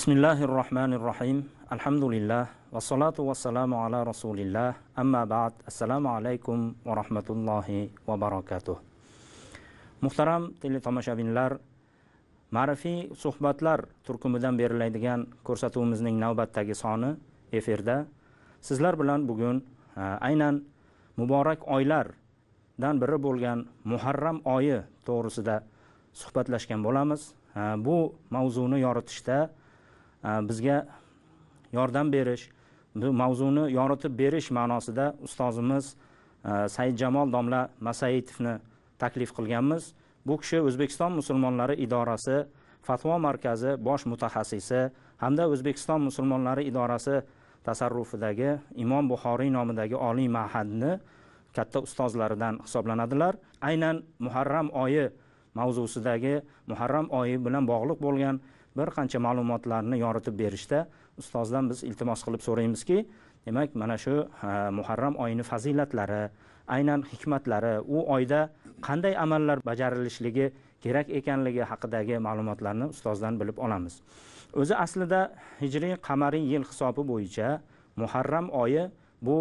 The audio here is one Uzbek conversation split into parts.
bismillahi rohmanir rohim alhamdulillah va salamu ala rasulillah amma ba'd assalomu alaykum va rahmatullohi va barakatuh muhtaram tomoshabinlar ma'rifiy suhbatlar turkumidan beriladigan ko'rsatuvimizning navbatdagi soni efirda sizlar bilan bugun aynan muborak oylardan biri bo'lgan muharram oyi to'g'risida suhbatlashgan bo'lamiz bu mavzuni yoritishda Э, bizga yordam berish bu mavzuni yoritib berish ma'nosida ustozimiz э, saidjamol domla masaitovni taklif qilganmiz bu kishi o'zbekiston musulmonlari idorasi fatvo markazi bosh mutaxassisi hamda o'zbekiston musulmonlari idorasi tasarrufidagi imom buxoriy nomidagi oliy mahadni katta ustozlaridan hisoblanadilar aynan muharram oyi mavzusidagi muharram oyi bilan bog'liq bo'lgan bir qancha ma'lumotlarni yoritib berishda ustozdan biz iltimos qilib so'raymizki demak mana shu muharram oyini fazilatlari aynan hikmatlari u oyda qanday amallar bajarilishligi kerak ekanligi haqidagi ma'lumotlarni ustozdan bilib olamiz o'zi aslida hijriy qamariy yil hisobi bo'yicha muharram oyi bu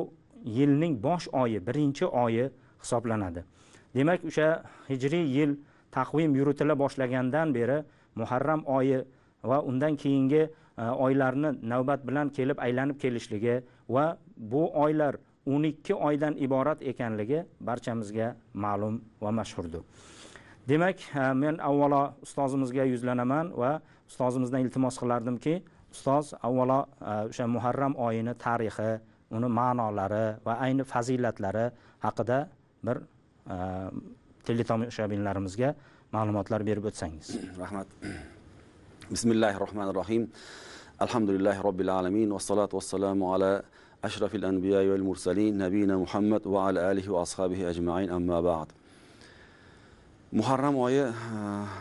yilning bosh oyi birinchi oyi hisoblanadi demak o'sha hijriy yil taqvim yuritila boshlagandan beri muharram oyi va undan keyingi e, oylarni navbat bilan kelib aylanib kelishligi va bu oylar 12 oydan iborat ekanligi barchamizga ma'lum va mashhurdir demak e, men avvalo ustozimizga yuzlanaman va ustozimizdan iltimos qilardimki ustoz avvalo e, o'sha muharram oyini tarixi uni ma'nolari va ayni fazilatlari haqida bir teletomoshabinlarimizga ma'lumotlar berib o'tsangiz rahmat بسم الله الرحمن الرحيم الحمد لله رب العالمين والصلاة والسلام على أشرف الأنبياء والمرسلين نبينا محمد وعلى آله وأصحابه أجمعين أما بعد muharram oyi eh,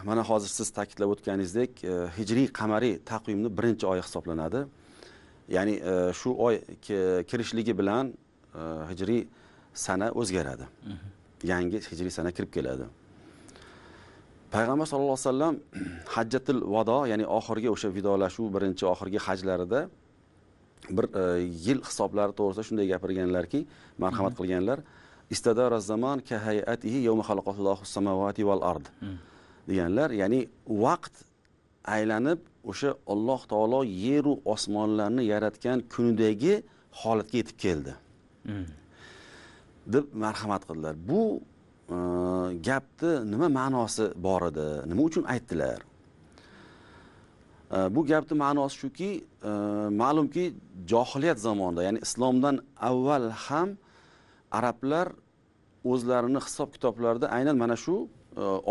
mana hozir siz ta'kidlab o'tganingizdek eh, hijriy qamariy taqvimni birinchi oyi hisoblanadi ya'ni eh, shu oy kirishligi bilan hijriy sana o'zgaradi mhm. yangi hijriy sana kirib keladi payg'ambar sallallohu alayhi vasallam hajjatil vado ya'ni oxirgi o'sha vidolashuv birinchi oxirgi hajlarida bir e, yil hisoblari to'g'risida shunday gapirganlarki marhamat mhmm. qilganlar istadara zaman kahayatihi yawma as samawati wal ard hmm. deganlar ya'ni vaqt aylanib o'sha Alloh taolo yeru osmonlarni yaratgan kunidagi holatga yetib keldi hmm. deb marhamat qildilar bu gapni nima ma'nosi bor edi nima uchun aytdilar bu gapni ma'nosi shuki ma'lumki johiliyat zamonida ya'ni islomdan avval ham arablar o'zlarini hisob kitoblarida aynan mana shu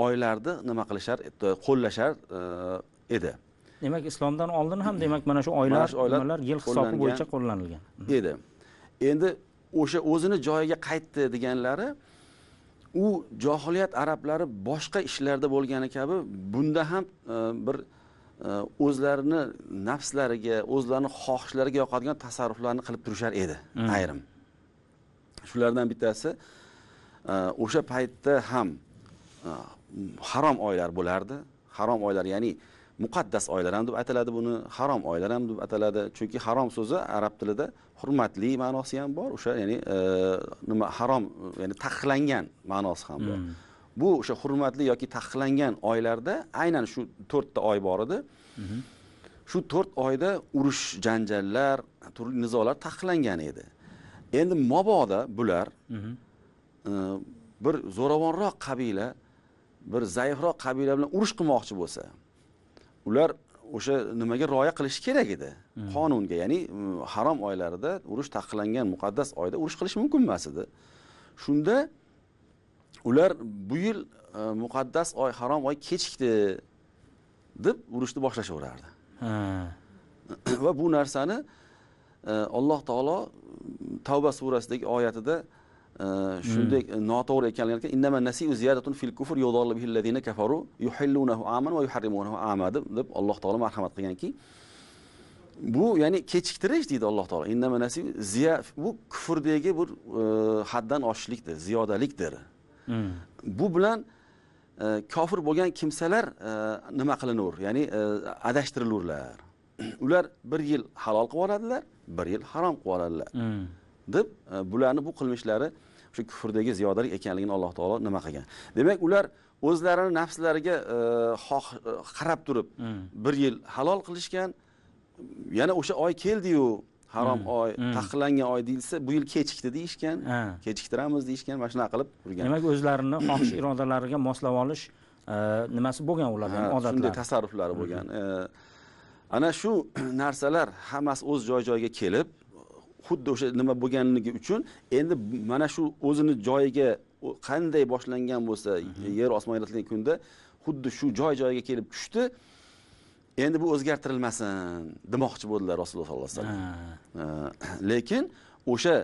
oylarni nima qilishar qo'llashar edi demak islomdan oldin ham demak mana shu oylar nimalar yil hisobi bo'yicha qo'llanilgan edi endi o'sha o'zini joyiga qaytdi deganlari u johiliyat arablari boshqa ishlarda bo'lgani kabi bunda ham e, bir e, o'zlarini nafslariga o'zlarini xohishlariga yoqadigan tasarruflarni qilib turishar edi hmm. ayrim shulardan bittasi e, o'sha paytda ham harom oylar bo'lardi harom oylar ya'ni muqaddas oylar ham deb ataladi buni harom oylar ham deb ataladi chunki harom so'zi arab tilida hurmatli ma'nosi ham bor o'sha ya'ni e, nima harom ya'ni taqiqlangan ma'nosi ham bor hmm. bu o'sha hurmatli yoki taqiqlangan oylarda aynan shu to'rtta oy bor edi mhm. shu to'rt oyda urush janjallar turli nizolar taqiqlangan edi endi mobodo bular mhm. e, bir zo'ravonroq qabila bir zaifroq qabila bilan urush qilmoqchi bo'lsa ular o'sha nimaga rioya qilishi kerak edi hmm. qonunga ya'ni harom oylarida urush taqiqlangan muqaddas oyda urush qilish mumkin emas edi shunda ular bu yil e, muqaddas oy harom oy kechikdi deb urushni boshlashaverardi va bu narsani e, alloh taolo tavba surasidagi oyatida shunday hmm. e, noto'g'ri ekanligini innama nasiu ziyadatun fil kufr yudallu bihi allazina kafaru yuhillunahu aman va yuharrimunahu deb Alloh taolo marhamat qilganki bu ya'ni kechiktirish deydi Alloh taolo innama nasiy ziya bu kufrdagi bir e, haddan oshishlikdir ziyodalikdir hmm. bu bilan e, kofir bo'lgan kimsalar nima qilinur ya'ni adashtirilurlar ular bir yil halol qilib oladilar bir yil harom qilib oladilar hmm. deb bularni bu qilmishlari shu kufrdagi ziyodalik ekanligini alloh taolo nima qilgan demak ular o'zlarini nafslariga e, e, qarab turib mm. bir yil halol qilishgan yana o'sha oy keldiyu harom mm. oy mm. taqiqlangan oy deyilsa bu yil kechikdi deyishgan kechiktiramiz deyishgan mana shunaqa qilib turgan demak o'zlarini xohish irodalariga moslab olish e, nimasi bo'lgan ularni odatlari shunday tasarruflari bo'lgan ana shu narsalar hammasi o'z joy joyiga kelib xuddi o'sha nima bo'lganligi uchun endi mana shu o'zini joyiga qanday boshlangan bo'lsa mhm. yer osmon yaratilgan kunda xuddi shu joy joyiga kelib tushdi endi bu o'zgartirilmasin demoqchi bo'ldilar rasululloh sollallohu alayhi vasallam lekin o'sha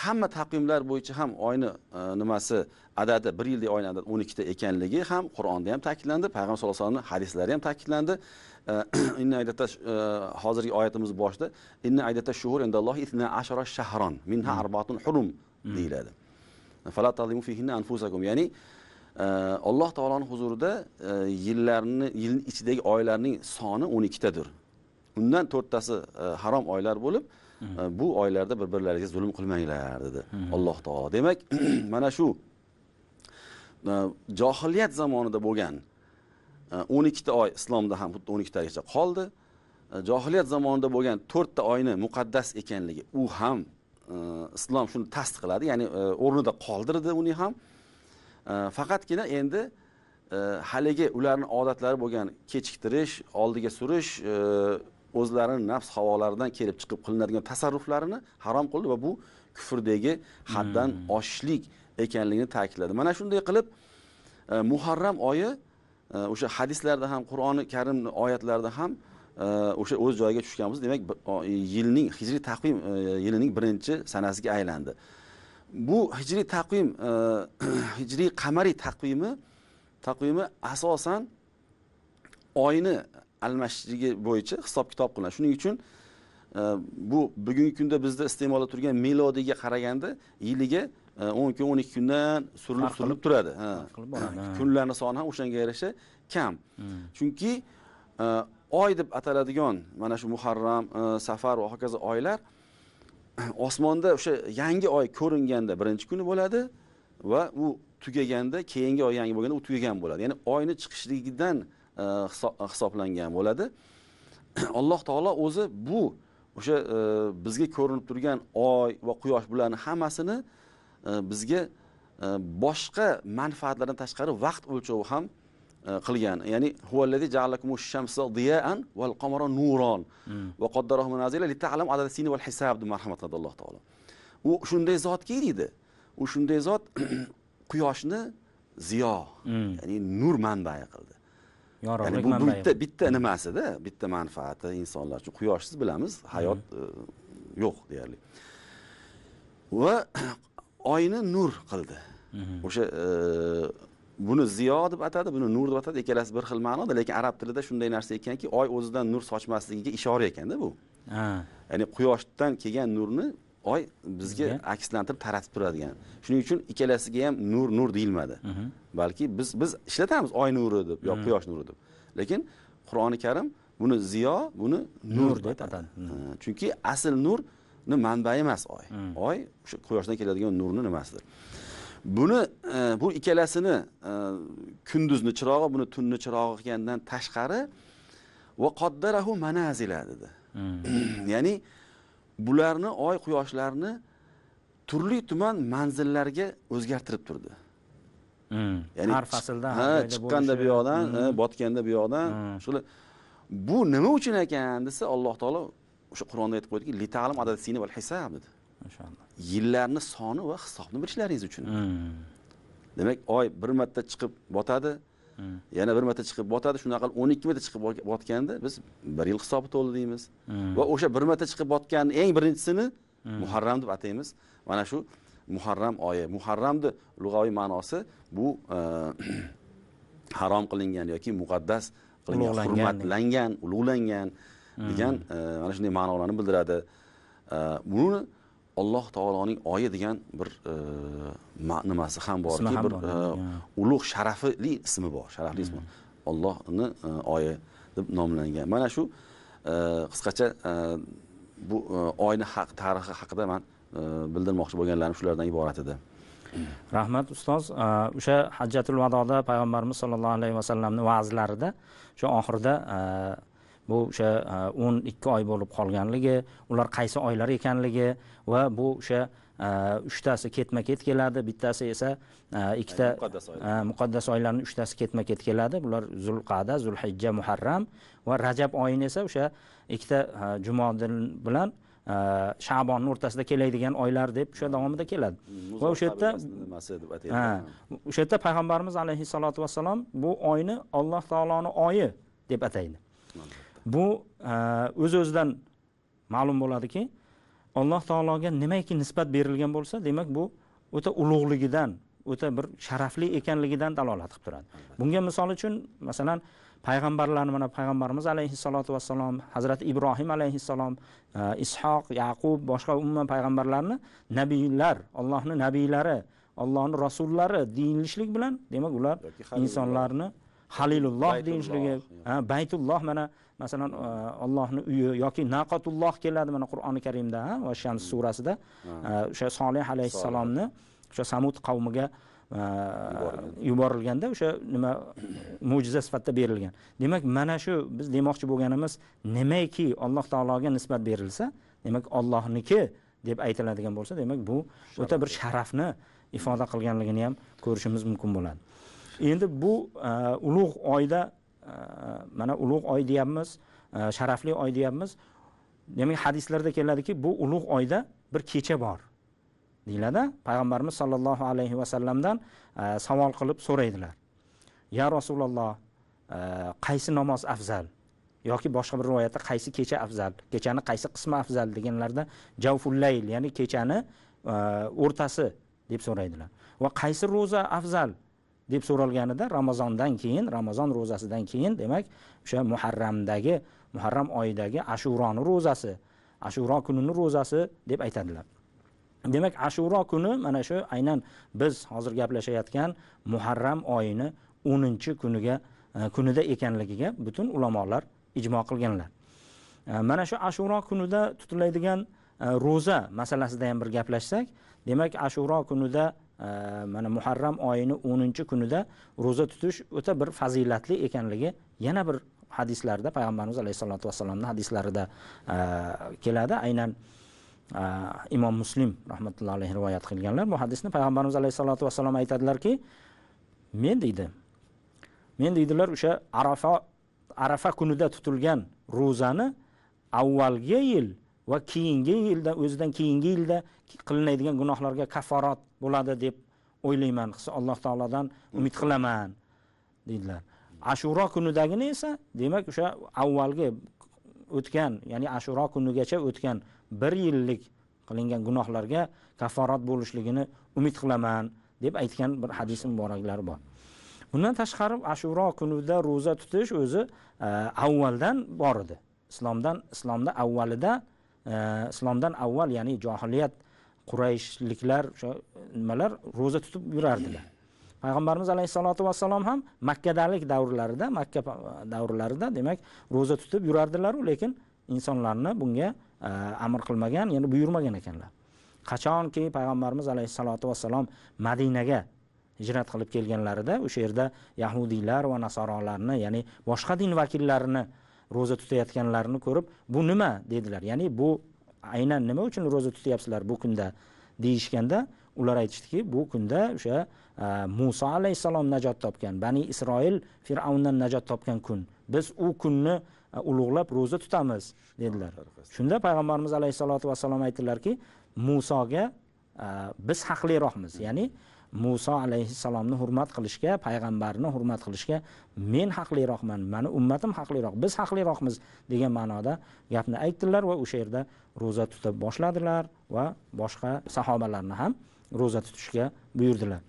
hamma taqvimlar bo'yicha ham oyni e, nimasi adadi bir yillik oyni adadi o'n ikkita ekanligi ham qur'onda ham ta'kidlandi payg'ambar sallallohu alayhi vasallamni hadislari ham ta'kidlandi inna aydata e, hozirgi oyatimiz boshida inna aydata shuhur indallohi itna ashara shahron minha hmm. arbatun hurum hmm. deyiladi fala anfusakum ya'ni e, alloh taoloning huzurida e, yillarni yil ichidagi oylarning soni 12 ikkitadir undan to'rttasi harom oylar bo'lib hmm. bu oylarda bir birlariga zulm qilmanglar dedi alloh taolo demak mana shu johiliyat zamonida bo'lgan Э, o'n ikkita oy islomda ham xuddi o'n ikkitagacha qoldi э, johiliyat zamonida bo'lgan to'rtta oyni muqaddas ekanligi u ham э, islom shuni tasdiqladi ya'ni e, o'rnida qoldirdi uni ham faqatgina endi e, haligi ularni odatlari bo'lgan kechiktirish oldiga surish e, o'zlarini nafs havolaridan kelib chiqib qilinadigan tasarruflarini harom qildi va bu kufrdagi haddan hmm. oshishlik ekanligini ta'kidladi mana shunday qilib muharram oyi o'sha hadislarda ham qur'oni karim oyatlarida ham e, o'sha o'z joyiga tushganmiz demak yilning hijriy taqvim e, yilining birinchi sanasiga aylandi bu hijriy taqvim e, hijriy qamariy taqvimi taqvimi asosan oyni almashishligi bo'yicha hisob kitob qilinadi shuning uchun bu bugungi kunda bizda iste'molda turgan melodiyaga qaraganda yiliga o'n kun o'n ikki kundan surilib surilib turadi kunlarni soni ham o'shanga yarasha kam hmm. chunki e, oy deb ataladigan mana shu muharram e, safar va hokazo oylar osmonda o'sha yangi oy ko'ringanda birinchi kuni bo'ladi va u tugaganda keyingi oy yangi bo'lganda u tugagan bo'ladi ya'ni oyni chiqishligidan e, hisoblangan bo'ladi alloh taolo o'zi bu o'sha bizga ko'rinib turgan oy va quyosh bularni hammasini Э, bizga э, boshqa manfaatlardan tashqari vaqt o'lchovi ham e, qilgan ya'ni huvallazi ja'alakumu shamsa diyaan val qamara nuron hmm. va qaddarahu manazila li ta'lam adad sin val hisab deb marhamatladi Alloh taolo. U shunday zotki deydi. U shunday zot quyoshni ziyo, hmm. ya'ni nur manbai qildi. Yorug'lik manbai bu, bu bitta bitta nimasida, bitta manfaati insonlar uchun quyoshsiz bilamiz, hayot hmm. e, yo'q deyarli. Va oyni nur qildi mhm. o'sha e, buni ziyo deb atadi buni nur deb atadi ikkalasi bir xil ma'noda lekin arab tilida shunday narsa ekanki oy o'zidan nur sochmasligiga ishora ekanda bu ya'ni quyoshdan kelgan nurni oy bizga akslantirib taratib turadigan shuning uchun ikkalasiga ham nur nur deyilmadi mhm. balki biz biz ishlatamiz oy nuri deb yo mhm. quyosh nuri deb lekin qur'oni karim buni ziyo buni nur deb atadi chunki asl nur ni manbai emas oy hmm. oy o'sha quyoshdan keladigan nurni nimasidir buni e, bu ikkalasini e, kunduzni chirog'i buni tunni chirog'i qilgandan tashqari va qoddarahu manazila dedi hmm. ya'ni bularni oy quyoshlarni turli tuman manzillarga o'zgartirib turdi hmm. ya'ni har faslda ha chiqqanda bu yoqdan e, botganda bu yoqdan shular bu nima uchun ekan desa alloh taolo o'sha qur'onda aytib qo'ydiki ta'lim adad sini val hisab dedi inshaalloh yillarni soni va hisobni bilishlaringiz uchun hmm. demak oy bir marta chiqib botadi hmm. yana bir marta chiqib botadi shunaqa qilib o'n ikki marta chiqib botganda biz bir yil hisobi to'ldi deymiz hmm. va o'sha bir marta chiqib botganni eng birinchisini muharram deb ataymiz mana shu muharram oyi muharramni lug'aviy ma'nosi bu e, harom qilingan yoki muqaddas qilingan hurmatlangan ulug'langan degan hmm. e, mana shunday ma'nolarni bildiradi e, buni alloh taoloning oyi degan bir e, nimasi ham borki bir ulug' sharafli ismi bor sharafli ismi ollohni hmm. oyi deb nomlangan mana shu qisqacha bu oyni tarixi haqida man bildirmoqchi bo'lganlarim shulardan iborat edi rahmat ustoz o'sha hajjatul vadoda payg'ambarimiz sollallohu alayhi vasallamni va'zlarida shu oxirida bu o'sha e, o'n ikki oy bo'lib qolganligi ular qaysi oylar ekanligi va bu o'sha e, uchtasi ketma ket keladi bittasi esa e, ikkita muqaddas oylarni uchtasi ketma ket keladi bular zulqada zulhijja muharram va rajab oyini esa o'sha ikkita jumodil bilan shabonni o'rtasida kelaydigan oylar deb o'sha hmm. davomida keladi hmm, va o'sha yerda o'sha yerda payg'ambarimiz alayhissalotu vassalom bu oyni alloh taoloni oyi deb ataydi bu e, o'z o'zidan ma'lum bo'ladiki alloh taologa nimaiki nisbat berilgan bo'lsa demak bu o'ta ulug'ligidan o'ta bir sharafli ekanligidan dalolat qilib turadi bunga misol uchun masalan payg'ambarlarni mana payg'ambarimiz alayhissalotu vassalom hazrati ibrohim alayhissalom e, ishoq yaqub boshqa umuman payg'ambarlarni nabiylar ollohni nabiylari ollohni rasullari deyilishlik bilan demak ular insonlarni halilulloh deyishligi baytulloh mana masalan e, Allohni uyi yoki naqotulloh keladi mana Qur'oni Karimda va Shams hmm. surasida e, o'sha Solih alayhisalomni o'sha Samud qavmiga e, yuborilganda o'sha nima mo'jiza sifatida berilgan. Demak, mana shu biz demoqchi bo'lganimiz nimaki Alloh taologa nisbat berilsa, demak Allohniki deb aytiladigan bo'lsa, demak bu o'ta bir sharafni ifoda qilganligini ham ko'rishimiz mumkin bo'ladi. Endi bu ulug' oyda mana ulug' oy deyapmiz e, sharafli oy deyapmiz demak hadislarda keladiki bu ulug' oyda bir kecha bor deyiladi payg'ambarimiz sollallohu alayhi vasallamdan e, savol qilib so'raydilar ya rasululloh e, qaysi namoz afzal yoki boshqa bir rivoyatda qaysi kecha afzal kechani qaysi qismi afzal deganlarda javfullayl ya'ni kechani o'rtasi deb so'raydilar va qaysi ro'za afzal deb so'ralganida ramazondan keyin ramazon ro'zasidan keyin demak o'sha muharramdagi muharram oyidagi ashuroni ro'zasi ashuro kunini ro'zasi deb aytadilar demak ashuro kuni mana shu aynan biz hozir gaplashayotgan muharram oyini o'ninchi kuniga e, kunida ekanligiga butun ulamolar ijmo qilganlar e, mana shu ashuro kunida tutiladigan e, ro'za masalasida ham bir gaplashsak demak ashuro kunida mana muharram oyini o'ninchi kunida ro'za tutish o'ta bir fazilatli ekanligi yana bir hadislarda payg'ambarimiz alayhissalotu vassalomni hadislarida e, keladi aynan e, imom muslim rahmatullohi alayhi rivoyat qilganlar bu hadisni payg'ambarimiz alayhissalotu vassalom aytadilarki men deydi men deydilar o'sha arafa arafa kunida tutilgan ro'zani avvalgi yil va keyingi yilda o'zidan keyingi yilda qilinadigan gunohlarga kafforat bo'ladi deb o'ylayman alloh taolodan umid qilaman deydilar ashuro kunidagini esa demak o'sha avvalgi o'tgan ya'ni ashuro kunigacha o'tgan bir yillik qilingan gunohlarga kafforat bo'lishligini umid qilaman deb aytgan bir hadis muboraklar bor bundan tashqari ashuro kunida ro'za tutish o'zi e, avvaldan bor edi islomdan islomda avvalida islomdan avval ya'ni johiliyat qurayshliklar o'sha nimalar ro'za tutib yurardilar payg'ambarimiz alayhissalotu vassalom ham makkadalik davrlarida makka davrlarida demak ro'za tutib yurardilaru lekin insonlarni bunga e, amr qilmagan ya'ni buyurmagan ekanlar qachonki payg'ambarimiz alayhissalotu vassalom madinaga hijrat qilib kelganlarida o'sha yerda yahudiylar va nasorolarni ya'ni boshqa din vakillarini ro'za tutayotganlarni ko'rib bu nima dedilar ya'ni bu aynan nima uchun ro'za tutyapsizlar bu kunda deyishganda ular aytishdiki bu kunda o'sha e, muso alayhissalom najot topgan bani isroil fir'avndan najot topgan kun biz u kunni e, ulug'lab ro'za tutamiz dedilar shunda payg'ambarimiz alayhissalotu vassalom aytdilarki musoga e, biz haqliroqmiz ya'ni Musa alayhissalomni hurmat qilishga, payg'ambarni hurmat qilishga men haqliroqman, meni ummatim haqliroq, biz haqliroqmiz degan ma'noda gapni aytdilar va o'sha yerda roza tuta boshladilar va boshqa sahobalarni ham roza tutishga buyurdilar.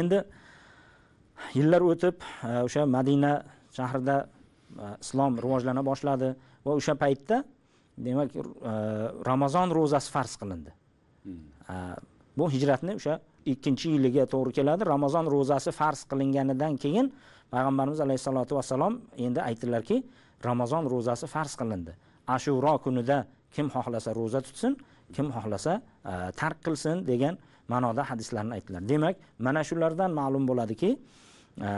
Endi yillar o'tib, e, o'sha Madina shahrida e, islom rivojlana boshladi va o'sha paytda demak e, Ramazon rozasi farz qilindi. Hmm. Bu hijratni o'sha ikkinchi yiliga to'g'ri keladi ramazon ro'zasi farz qilinganidan keyin payg'ambarimiz alayhissalotu vassalom endi aytdilarki ramazon ro'zasi farz qilindi ashuro kunida kim xohlasa ro'za tutsin kim xohlasa e, tark qilsin degan ma'noda hadislarni aytdilar demak mana shulardan ma'lum bo'ladiki e,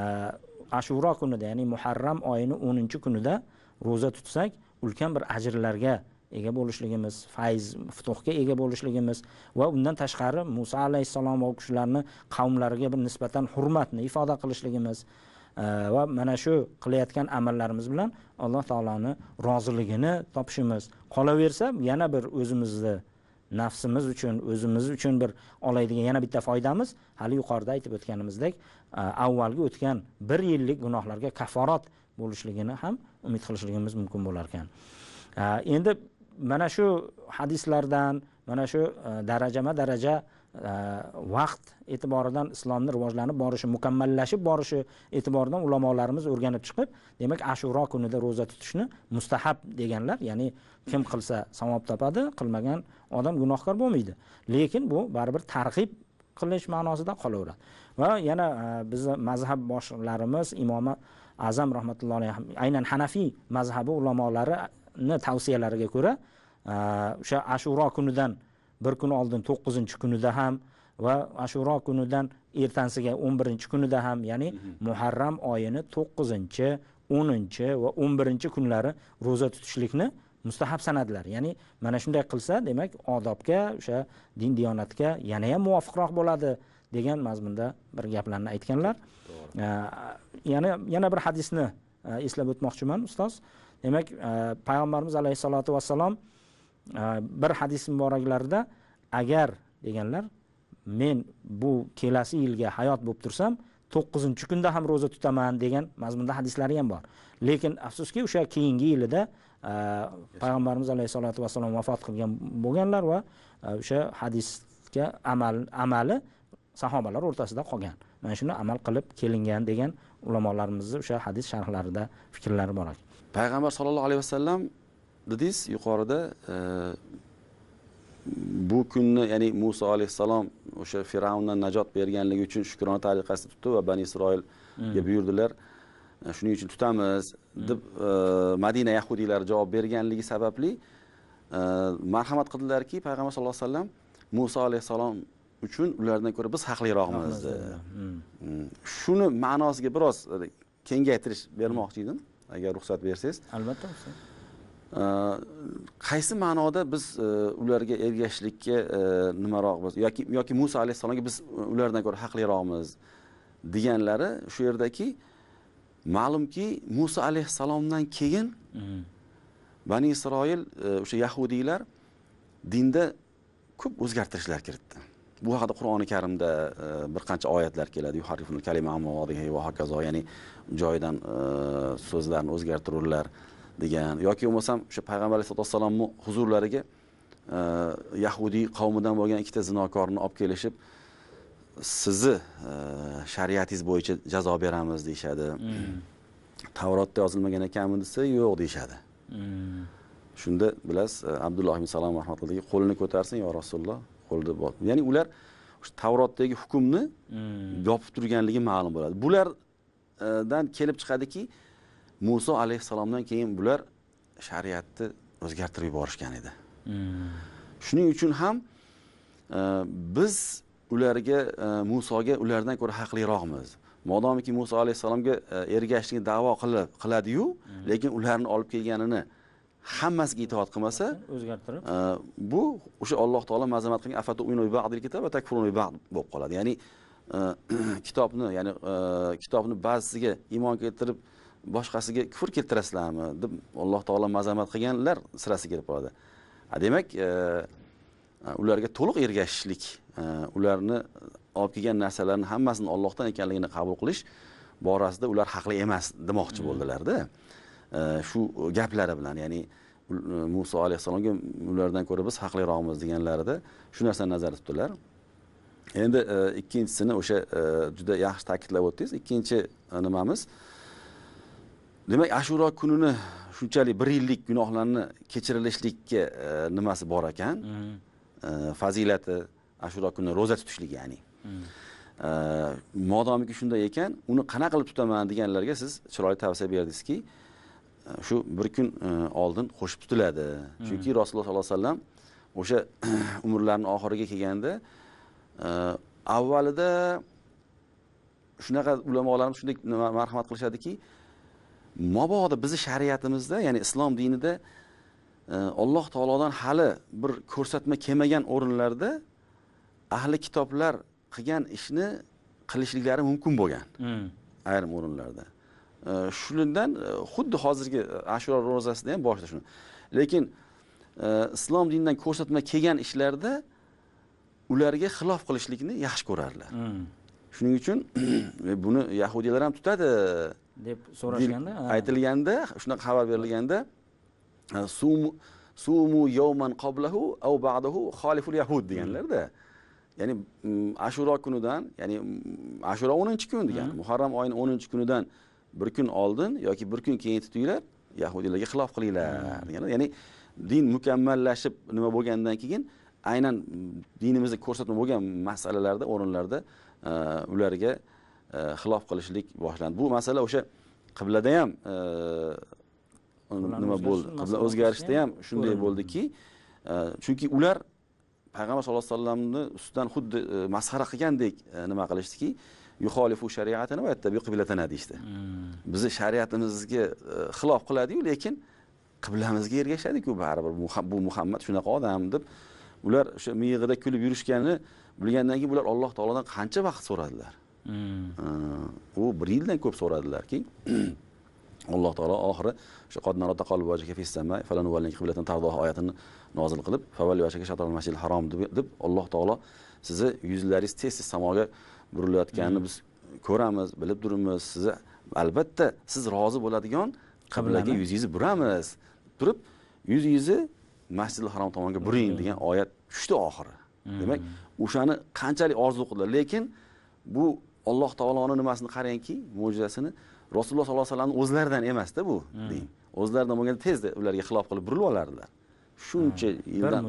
ashuro kunida ya'ni muharram oyini o'ninchi kunida ro'za tutsak ulkan bir ajrlarga ega bo'lishligimiz fayz futuhga ega bo'lishligimiz va undan tashqari muso alayhissalom va kishilarni qavmlariga bir nisbatan hurmatni ifoda qilishligimiz e, va mana shu qilayotgan amallarimiz bilan alloh taoloni roziligini topishimiz qolaversa yana bir o'zimizni nafsimiz uchun o'zimiz uchun bir olaydigan yana bitta foydamiz hali yuqorida aytib o'tganimizdek e, avvalgi o'tgan bir yillik gunohlarga kafarat bo'lishligini ham umid qilishligimiz mumkin bo'lar ekan e, endi mana shu hadislardan mana shu e, darajama daraja e, vaqt e'tiboridan islomni rivojlanib borishi mukammallashib borishi e'tiboridan ulamolarimiz o'rganib chiqib demak ashuro kunida ro'za tutishni mustahab deganlar ya'ni kim qilsa savob topadi qilmagan odam gunohkor bo'lmaydi lekin bu baribir targ'ib qilish ma'nosida qolaveradi va yana e, bizni mazhab boshlarimiz imomi azam rahmatullohi aynan hanafiy mazhabi ulamolari ni tavsiyalariga ko'ra e, o'sha ashuro kunidan bir kun oldin to'qqizinchi kunida ham va ashuro kunidan ertasiga o'n birinchi kunida ham ya'ni muharram oyini to'qqizinchi o'ninchi va o'n birinchi kunlari ro'za tutishlikni mustahab sanadilar ya'ni mana shunday qilsa demak odobga o'sha din diyonatga yana ham muvofiqroq bo'ladi degan mazmunda bir gaplarni aytganlar e, yana yana bir hadisni e, eslab o'tmoqchiman ustoz demak e, payg'ambarimiz alayhissalotu vassalom e, bir hadis muboraklarida agar deganlar men bu kelasi yilga hayot bo'lib tursam to'qqizinchi kunda ham ro'za tutaman degan mazmunda hadislari ham bor lekin afsuski o'sha keyingi yilida e, payg'ambarimiz alayhissalotu vassalom vafot qilgan bo'lganlar va o'sha hadisga amal amali sahobalar o'rtasida qolgan mana shuni amal qilib kelingan degan ulamolarimizni o'sha hadis sharhlarida fikrlari bor ekan payg'ambar sollallohu alayhi vasallam dedingiz yuqorida e, bu kunni ya'ni muso alayhissalom o'sha fir'avndan najot berganligi uchun shukrona tariqasida tutdi va bani isroilga mm. buyurdilar e, shuning uchun tutamiz mm. deb e, madina yahudiylari javob berganligi sababli marhamat qildilarki payg'ambar sallallohu alayhi vasallam muso alayhissalom uchun ulardan ko'ra biz haqliroqmiz mm. shuni ma'nosiga biroz kengaytirish bermoqchi edim agar ruxsat bersangiz albatta qaysi ma'noda biz e, ularga ergashishlikka e, nimaroqmiz yoki yoki muso alayhissalomga biz ulardan ko'ra haqliroqmiz deganlari shu yerdaki ma'lumki muso alayhissalomdan keyin mhm. bani isroil e, o'sha yahudiylar dinda ko'p o'zgartirishlar kiritdi bu haqida qur'oni karimda e, bir qancha oyatlar keladi kalima va hokazo ya'ni joyidan e, so'zlarni o'zgartirurlar degan yoki bo'lmasam o'sha payg'ambar alayhi vassalomni huzurlariga e, yahudiy qavmidan bo'lgan ikkita zinokorni olib kelishib sizni shariatingiz bo'yicha jazo beramiz deyishadi mm. tavrotda yozilmagan ekanmi desa yo'q deyishadi mm. shunda bilasiz abdulloh ibn salom qo'lini ko'tarsin yo rasululloh qo'lida bor ya'ni ular tavrotdagi hukmni hmm. yopib turganligi ma'lum bo'ladi bulardan e, kelib chiqadiki muso alayhissalomdan keyin bular shariatni o'zgartirib yuborishgan edi hmm. shuning uchun ham e, biz ularga e, musoga ulardan ko'ra haqliroqmiz modomiki muso alayhissalomga ergashishlikni davo qilib qiladiyu hmm. lekin ularni olib kelganini hammasiga itoat qilmasa o'zgartirib e, bu o'sha alloh taolo mazamat qilgan afatu ba'dil va takfurun ba'd bo'lib qoladi ya'ni e, kitobni ya'ni e, kitobni ba'zisiga iymon keltirib boshqasiga kufr keltirasizlarmi deb alloh taolo mazamat qilganlar sirasi kelib qoladi demak ularga to'liq ergashishlik ularni olib kelgan narsalarni hammasini ollohdan ekanligini qabul qilish borasida ular haqli emas demoqchi hmm. bo'ldilarda shu gaplari bilan ya'ni e, muso alayhissalomga ulardan ko'ra biz haqliroqmiz deganlarida shu narsani nazarda tutdilar endi e, ikkinchisini o'sha e, juda yaxshi ta'kidlab o'tdingiz ikkinchi nimamiz demak ashuro kunini shunchalik bir yillik gunohlarni kechirilishlikka nimasi bor ekan mm-hmm. fazilati ashuro kuni ro'za tutishlik ya'ni mm-hmm. modomiki shunday ekan uni qanaqa qilib tutaman deganlarga siz chiroyli tavsiya berdingizki shu bir kun e, oldin qo'shib tutiladi chunki hmm. rasululloh sollallohu alayhi vasallam o'sha umrlarini oxiriga kelganda e, avvalida shunaqa ulamolarimiz shunday marhamat qilishadiki mabodo bizni shariatimizda ya'ni islom dinida e, alloh taolodan hali bir ko'rsatma kelmagan o'rinlarda ahli kitoblar qilgan ishni qilishliklari mumkin bo'lgan hmm. ayrim o'rinlarda shundan xuddi hozirgi ashuro ro'zasida ham boshida shuni lekin islom dinidan ko'rsatma kelgan ishlarda ularga xilof qilishlikni yaxshi ko'rarlar shuning uchun buni yahudiylar ham tutadi deb so'rashganda aytilganda shunaqa xabar berilganda sumu sumu yovman qoblahu av ba'dahu xoliful yahud deganlarda ya'ni ashuro kunidan ya'ni ashuro o'ninchi kun degani muharram oyini o'ninchi kunidan bir kun oldin yoki bir kun keyin tutinglar yahudiylarga xilof qilinglar hmm. degan ya'ni din mukammallashib nima bo'lgandan keyin aynan dinimizda ko'rsatma bo'lgan masalalarda o'rinlarda e, ularga e, xilof qilishlik boshlandi bu masala o'sha qiblada ham e, nima bo'ldi qibla o'zgarishda ham shunday bo'ldiki chunki ular payg'ambar sallallohu alayhi vasallamni ustidan xuddi masxara qilgandek nima qilishdiki yuxolifu shariatini va yattabi qiblatana deyishdi bizni shariatimizga e, xilof qiladiyu lekin qiblamizga ergashadiku baribir bu muhammad shunaqa odam deb ular o'sha miyig'ida kulib yurishganini bilgandan keyin bular alloh taolodan qancha vaqt so'radilar hmm. e, u bir yildan ko'p so'radilar keyin alloh taolo oxiri o'sha oyatini nozil qilib deb alloh taolo sizni yuzlaringiz tez tez samoga burilayotganini biz ko'ramiz bilib turibmiz sizni albatta siz rozi bo'ladigan qiblaga yuzingizni buramiz turib yuzingizni masjidi harom tomonga buring mm. degan oyat tushdi oxiri mm. demak o'shani qanchalik orzu qildilar lekin bu alloh taoloni nimasini qarangki mo'jizasini rasululloh sollallohu alayhi vasallamni o'zlaridan emasda bu mm. deng o'zlaridan bo'lganda tezda ularga xilof qilib burilib olardilar shuncha yildan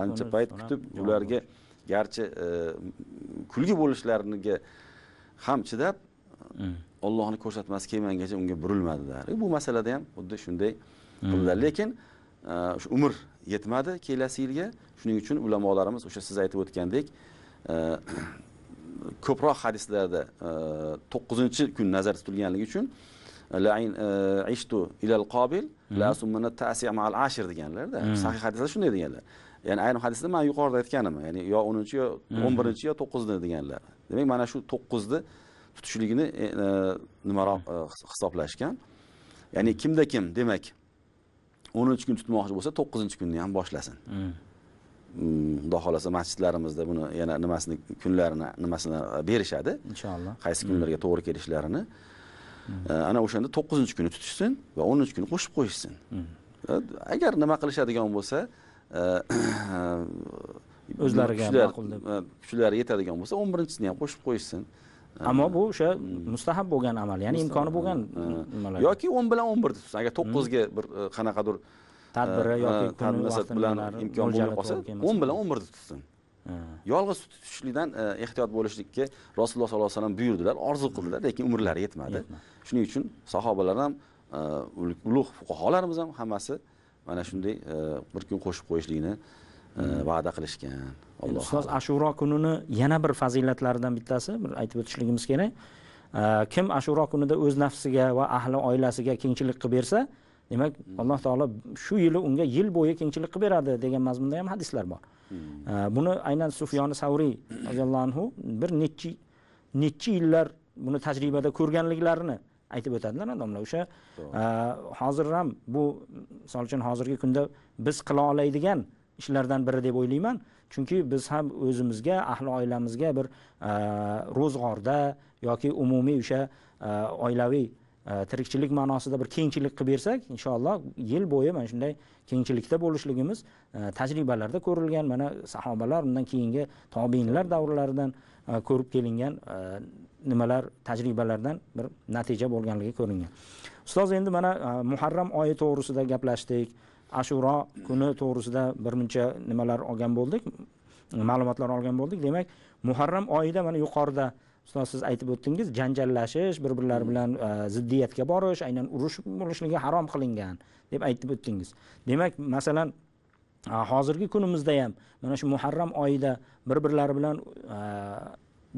qancha payt kutib ularga garchi e, kulgi bo'lishlariga ham chidab ollohni mm. ko'rsatmasi kelmangacha unga burilmadilar bu masalada ham xuddi shunday mm. qildilar lekin e, umr yetmadi kelasi yilga shuning uchun ulamolarimiz o'sha siz aytib o'tgandek e, ko'proq hadislarda e, to'qqizinchi kun nazarda tutilganligi uchun ishtu ilal qobil mm. la summana tasi ma'al ashir deganlarda sahih hadislar shunday deganlar ya'ni ayrim hadisda man yuqorida aytganim ya'ni yo o'ninchi yo o'n birinchi yo to'qqizni deganlar demak mana shu to'qqizni tutishligini e, e, nimaroq e, hisoblashgan ya'ni kimda kim demak o'ninchi kun tutmoqchi bo'lsa to'qqizinchi kunni ham boshlasin mm, xudo xohlasa masjidlarimizda buni yana nimasini kunlarini nimasini berishadi inshaalloh qaysi kunlarga to'g'ri kelishlarini ana o'shanda to'qqizinchi kuni tutishsin va o'ninchi kuni qo'shib qo'yishsin agar nima qilishadigan bo'lsa o'zlariga ma'qul deb e, kuchlari yetadigan bo'lsa o'n birinchisini ham qo'shib qo'yishsin e, ammo bu o'sha mustahab bo'lgan amal ya'ni imkoni bo'lgan nimalar e, yoki o'n bilan o'n birni tutsin agar to'qqizga bir qanaqadir tadbiri yoki bilan imkon bo'lmay qolsa o'n bilan o'n birni tutsin yolg'iz tutishlikdan ehtiyot bo'lishlikka rasululloh sollallohu alayhi vasallam buyurdilar orzu qildilar lekin umrlari yetmadi shuning uchun sahobalar ham ulug' fuqarolarimiz ham hammasi mana shunday e, bir kun qo'shib qo'yishlikni e, hmm. va'da qilishgan alloh ustoz ashuro kunini yana bir fazilatlaridan bittasi bir aytib o'tishligimiz kerak e, kim ashuro kunida o'z nafsiga va ahli oilasiga kengchilik qilib bersa demak hmm. alloh taolo shu yili unga yil bo'yi kengchilik qilib beradi degan mazmunda ham hadislar bor hmm. buni aynan sufyoni savriy roziyallohu anhu bir nechi nechi yillar buni tajribada ko'rganliklarini aytib o'tadilar odamlar o'sha hozir ham bu misol uchun hozirgi kunda biz qila oladigan ishlardan biri deb o'ylayman chunki biz ham o'zimizga ahli oilamizga bir ro'zg'orda yoki umumiy o'sha oilaviy tirikchilik ma'nosida bir kengchilik qilib bersak inshaalloh yil bo'yi mana shunday kengchilikda bo'lishligimiz tajribalarda ko'rilgan mana sahobalar undan keyingi tobeinlar davrlaridan ko'rib kelingan nimalar tajribalardan bir natija bo'lganligi ko'ringan ustoz endi mana e, muharram oyi to'g'risida gaplashdik ashuro kuni to'g'risida muncha nimalar olgan bo'ldik ma'lumotlar olgan bo'ldik demak muharram oyida mana yuqorida ustoz siz aytib o'tdingiz janjallashish bir birlari bilan e, ziddiyatga borish aynan urush bo'lishligi harom qilingan deb aytib o'tdingiz demak masalan e, hozirgi kunimizda ham mana shu muharram oyida bir birlari bilan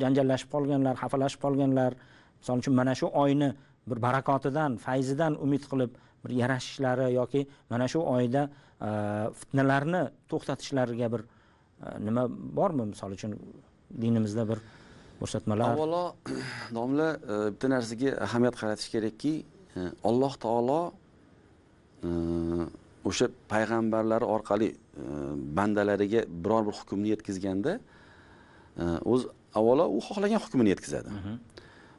janjallashib qolganlar xafalashib qolganlar misol uchun mana shu oyni bir barakotidan fayzidan umid qilib bir yarashishlari yoki mana shu oyda e, fitnalarni to'xtatishlariga bir e, nima bormi misol uchun dinimizda bir ko'rsatmalar avvalo domla e, bitta narsaga ahamiyat qaratish kerakki alloh taolo o'sha payg'ambarlari orqali bandalariga biror bir hukmni yetkazganda o'z avvalo u xohlagan hukmini yetkazadi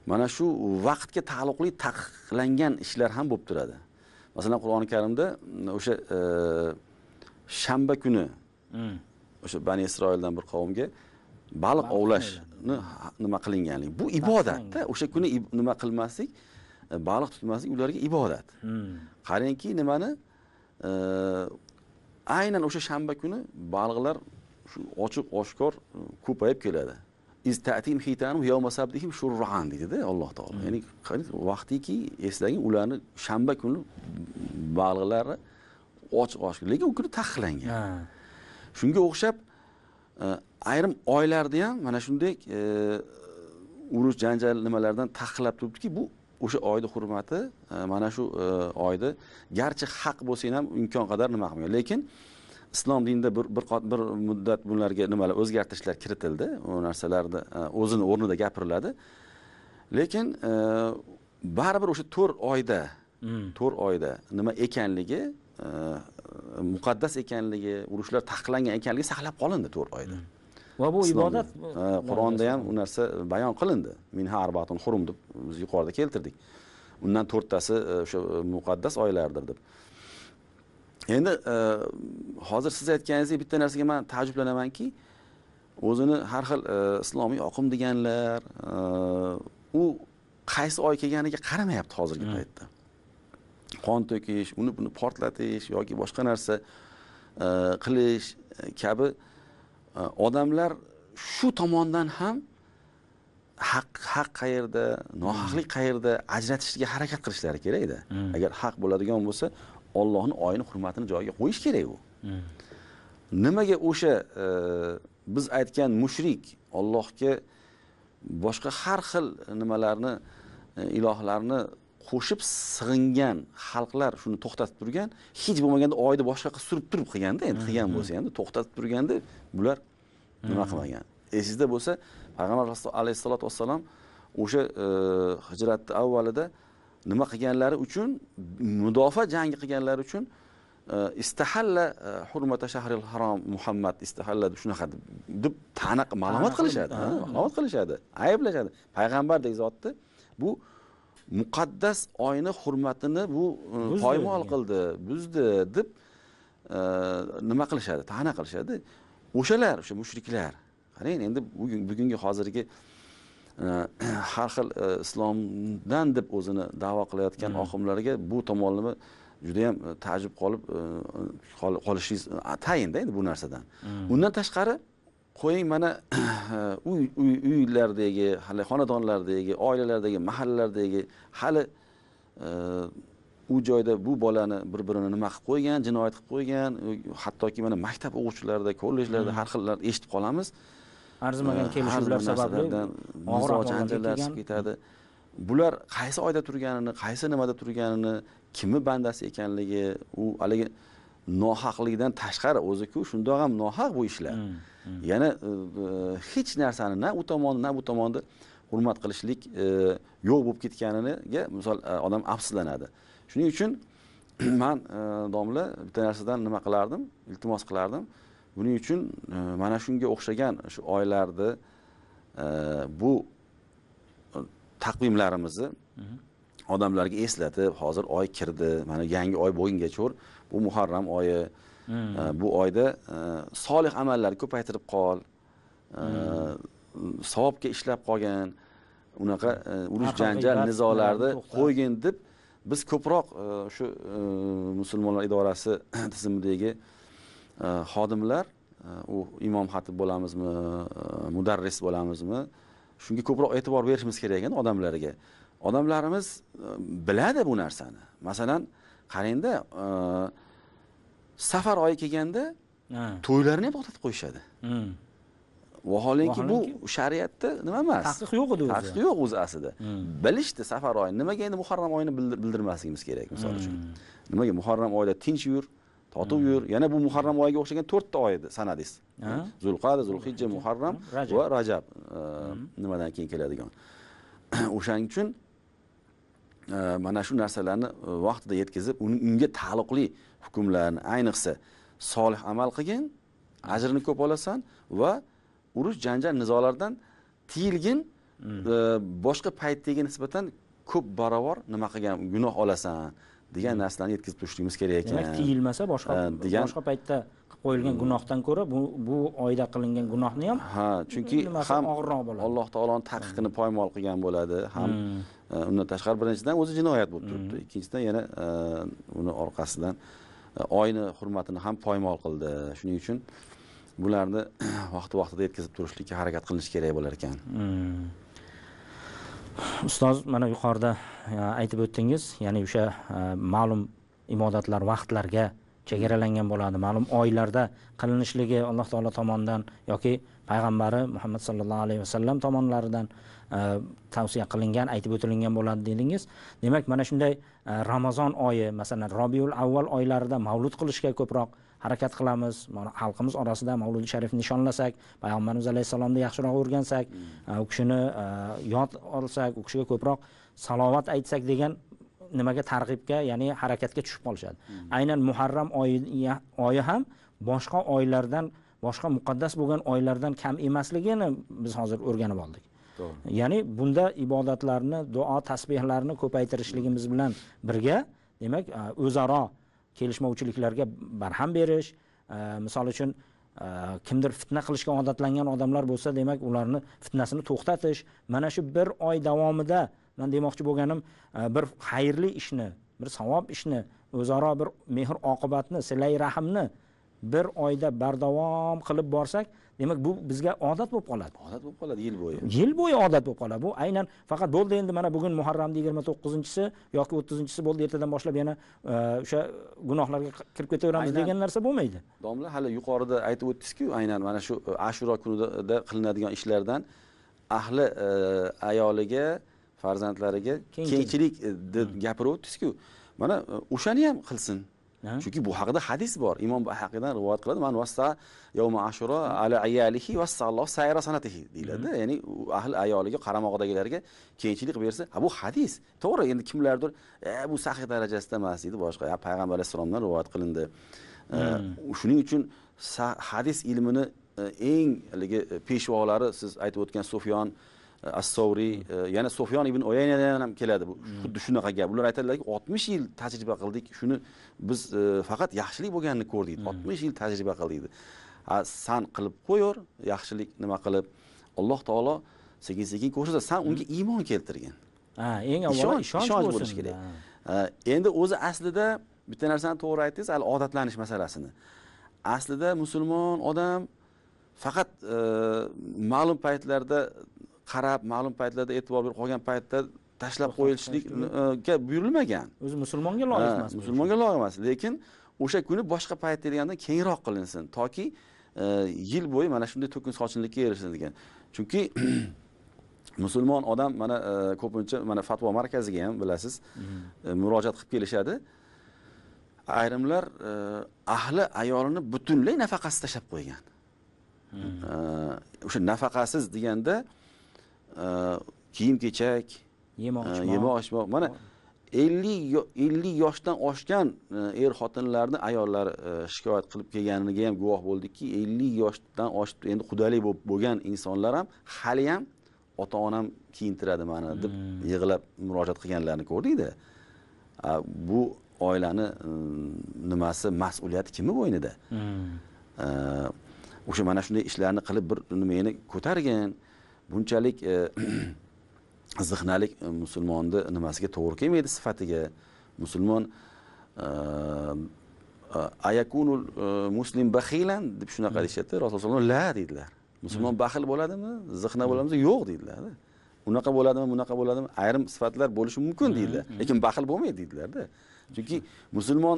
mana shu vaqtga taalluqli taqiqlangan ishlar ham bo'lib turadi masalan qur'oni karimda mm, o'sha e, shanba kuni o'sha bani isroildan bir qavmga baliq ovlashni nima qilinganlik bu ibodatda o'sha kuni nima qilmaslik e, baliq tutmaslik ularga ibodat qarangki nimani e, aynan o'sha shanba kuni baliqlar shu ochiq oshkor ko'payib keladi iz hitanu yawma sabtihim shurran dedi Alloh taolo. Ya'ni vaqtiki eslangan ularni shanba kuni balg'lari och och lekin u kuni taqiqlangan. Shunga o'xshab ayrim oylarda ham mana shunday urush janjal nimalardan taqiqlab turibdiki bu o'sha oyni hurmati mana shu oyda garchi haq bo'lsa ham imkon qadar nima qilmagan lekin islom dinida bir bir, bir muddat bularga nimalar o'zgartirishlar kiritildi u narsalarni e, o'zini o'rnida gapiriladi lekin e, baribir o'sha to'rt oyda hmm. to'rt oyda nima ekanligi e, muqaddas ekanligi urushlar taqiqlangan ekanligi saqlab qolindi to'rt oyda hmm. va bu ibodat qur'onda ham u narsa bayon qilindi minha arbatun hurum deb biz yuqorida keltirdik undan to'rttasi o'sha muqaddas oylardir deb endi e, hozir siz aytganingizdek bitta narsaga man taajjublanamanki o'zini har xil e, islomiy oqim deganlar e, u qaysi oy kelganiga qaramayapti hozirgi hmm. paytda qon to'kish uni buni portlatish yoki boshqa narsa qilish kabi odamlar shu tomondan ham haq haq qayerda nohaqlik hmm. qayerda ajratishga harakat qilishlari kerakda hmm. agar haq bo'ladigan bo'lsa ollohni oyini hurmatini joyiga qo'yish kerak u nimaga o'sha e, biz aytgan mushrik ollohga boshqa har xil nimalarni e, ilohlarni qo'shib sig'ingan xalqlar shuni to'xtatib turgan hech bo'lmaganda oyni boshqa qilib surib turib qilganda endi qilgan mm-hmm. bo'lsa endi to'xtatib turganda bular nima mm-hmm. qilmagan esingizda bo'lsa payg'ambar alayhissalotu vassalom o'sha e, hijratni avvalida nima qilganlari uchun mudofa jangi qilganlari uchun e, istahalla e, hurmata shahril harom muhammad istahalla deb shunaqa deb tana ma'lumot qilishadi ma'lumot qilishadi ayblashadi payg'ambardek zotni bu muqaddas oyni hurmatini bu e, poymol qildi buzdi deb nima qilishadi tana qilishadi o'shalar o'sha mushriklar qarang endi bugungi hozirgi har xil islomdan deb o'zini da'vo qilayotgan hmm. oqimlarga bu tomonlama judayam taajjub qolib qolishingiz tayinda endi bu narsadan hmm. undan tashqari qo'ying mana uy uylardagi hali xonadonlardagi oilalardagi mahallalardagi hali u joyda bu bolani bir birini nima qilib qo'ygan jinoyat qilib qo'ygan hattoki mana maktab o'quvchilarida kollejlarda hmm. har xillar eshitib qolamiz arzimagan kelishuvlar sababli og'ir janjallar chiqib ketadi bular qaysi oyda turganini qaysi nimada turganini kimni bandasi ekanligi u haligi nohaqlikdan tashqari o'ziku shundoq ham nohaq bu ishlar hmm, hmm. yana e, e, hech narsani na u tomonni na bu tomonni hurmat qilishlik e, yo'q bo'lib ketganiga misol odam afsuslanadi shuning uchun man domla bitta narsadan nima qilardim iltimos qilardim buning uchun e, mana shunga o'xshagan shu oylarni e, bu e, taqvimlarimizni mhm. odamlarga eslatib hozir oy kirdi mana yangi oy bo'lgungacha bu muharram oyi hmm. bu oyda solih amallarni ko'paytirib qol hmm. savobga ishlab qolgin unaqa urush janjal nizolarni qo'ygin deb biz ko'proq shu musulmonlar idorasi tizimidagi Э, xodimlar э, u imom xatib bo'lamizmi э, mudarris bo'lamizmi shunga ko'proq e'tibor berishimiz kerak ekan odamlarga odamlarimiz e, biladi bu narsani masalan qarangda e, safar oyi kelganda to'ylarni ham to'xtatib qo'yishadi hmm. vaholanki bu shariatda nima emas taqiq yo'q edi o'zi taqiq yo'q o'zi aslida hmm. bilishdi safar oyi nimaga endi muharram oyini bildirmasligimiz kerak misol uchun hmm. nimaga muharram oyida tinch yur totuv hmm. yur yana bu muharram oyiga o'xshagan to'rtta oy edi sanadingiz zulqada zulhijja muharram va rajab hmm. nimadan keyin keladigan o'shaning uchun e, mana shu narsalarni e, vaqtida yetkazib unga taalluqli hukmlarni ayniqsa solih amal qilgin ajrini ko'p olasan va urush janjal nizolardan tiyilgin hmm. e, boshqa paytdagiga nisbatan ko'p barobar nima qilgan gunoh olasan degan narsalarni yetkazib turishligimiz kerak ekan demak tiyilmasa boshqa degan boshqa paytda qilib qo'yilgan gunohdan ko'ra bu bu oyda qilingan gunohni ham ha chunki ham og'irroq bo'ladi alloh taoloni taqiqini poymol qilgan bo'ladi ham hmm. e, undan tashqari birinchidan o'zi jinoyat bo'lib turibdi hmm. ikkinchidan yana e, uni orqasidan e, oyni hurmatini ham poymol qildi shuning uchun bularni vaqti vaqtida yetkazib turishlikka harakat qilinishi kerak bo'lar ekan hmm. ustoz mana yuqorida e, aytib o'tdingiz ya'ni o'sha e, ma'lum ibodatlar vaqtlarga chegaralangan bo'ladi ma'lum oylarda qilinishligi alloh taolo tomonidan yoki payg'ambari muhammad sallallohu alayhi vasallam tomonlaridan e, tavsiya qilingan aytib o'tilingan bo'ladi dedingiz demak mana shunday ramazon oyi masalan robiul avval oylarida mavlud qilishga ko'proq harakat qilamiz mana xalqimiz orasida mavludi sharifni nishonlasak payg'ambarimiz alayhissalomni yaxshiroq o'rgansak hmm. u kishini e, yod olsak u kishiga ko'proq salovat aytsak degan nimaga targ'ibga ya'ni harakatga tushib qolishadi hmm. aynan muharram oyi ham boshqa oylardan boshqa muqaddas bo'lgan oylardan kam emasligini biz hozir o'rganib oldik ya'ni bunda ibodatlarni duo tasbehlarni ko'paytirishligimiz bilan birga demak e, o'zaro kelishmovchiliklarga barham berish e, misol uchun e, kimdir fitna qilishga odatlangan odamlar bo'lsa demak ularni fitnasini to'xtatish mana shu bir oy davomida man demoqchi bo'lganim e, bir xayrli ishni bir savob ishni o'zaro bir mehr oqibatni silay rahmni bir oyda bardavom qilib borsak demak bu bizga odat bo'lib qoladi odat bo'lib qoladi yil bo'yi yil bo'yi odat bo'lib qoladi bu aynan faqat bo'ldi endi mana bugun muharramni yigirma to'qqizinchisi yoki o'ttizinchisi bo'ldi ertadan boshlab yana e, o'sha gunohlarga kirib ketaveramiz degan narsa bo'lmaydi domla hali yuqorida aytib o'tdingizku aynan mana shu e, ashuro kunida qilinadigan ishlardan ahli e, ayoliga farzandlariga kengchilik deb gapirib o'tdingizku mana o'shani ham qilsin chunki bu haqida hadis bor imom haqidan rivoyat qiladi man vassa yovma ashura hmm. ala ayalihi vassalloh sayra sanatihi deyiladida hmm. ya'ni ahli ayoliga qaramog'idagilarga kengchilik bersa bu hadis to'g'ri endi kimlardir e, bu sahih darajasida emas deydi boshqa payg'ambar alayhissalomdan rivoyat qilindi e, hmm. shuning uchun hadis ilmini e, eng haligi peshvolari siz aytib o'tgan sufyon assovriy e, yana sufyon ibn oyanadan ham keladi bu xuddi hmm. shunaqa gap ular aytadilarki oltmish yil tajriba qildik shuni biz e, faqat yaxshilik bo'lganini ko'rdik hmm. oltmish yil tajriba qildik dedi san qilib qo'yaver yaxshilik nima qilib alloh taolo sekin sekin ko'rsatadi san hmm. unga iymon keltirgin ha eng avvalo ishonch bo'lishi kerak endi o'zi aslida bitta narsani to'g'ri aytdingiz hali odatlanish masalasini aslida musulmon odam faqat e, ma'lum paytlarda qarab ma'lum paytlarda e'tibor berib qolgan paytda tashlab qo'yilishlikka e, buyurilmagan o'zi musulmonga loyiq emas musulmonga loyiq emas lekin o'sha kuni boshqa payt degandan kengroq qilinsin toki e, yil bo'yi mana shunday to'kin sochinlikka erishsin degan chunki musulmon odam mana e, ko'pincha mana fatvo markaziga ham bilasiz mhm. murojaat qilib kelishadi ayrimlar ahli ayolini butunlay nafaqasiz tashlab qo'ygan mhm. o'sha nafaqasiz deganda kiyim kechak yemoq ichmoq mana ellik ellik yoshdan oshgan er xotinlarni ayollar э, shikoyat qilib kelganiga ham guvoh bo'ldikki ellik yoshdan oshib endi qudali bo'lgan insonlar ham haliyam ota onam kiyintiradi mani deb hmm. yig'lab murojaat qilganlarni ko'rdikda bu oilani nimasi mas'uliyati kimni bo'ynida hmm. o'sha mana shunday ishlarni qilib bir nimani ko'targin bunchalik e, zihnalik e, musulmonni nimasiga to'g'ri kelmaydi sifatiga musulmon e, ayakunul muslim baxilan deb shunaqa hmm. deyishyapti rasululloh la deydilar musulmon hmm. baxil bo'ladimi zihna hmm. bo'ladimi yo'q deydilar unaqa bo'ladimi bunaqa bo'ladimi ayrim sifatlar bo'lishi mumkin deydilar lekin baxil bo'lmaydi deydilarda chunki musulmon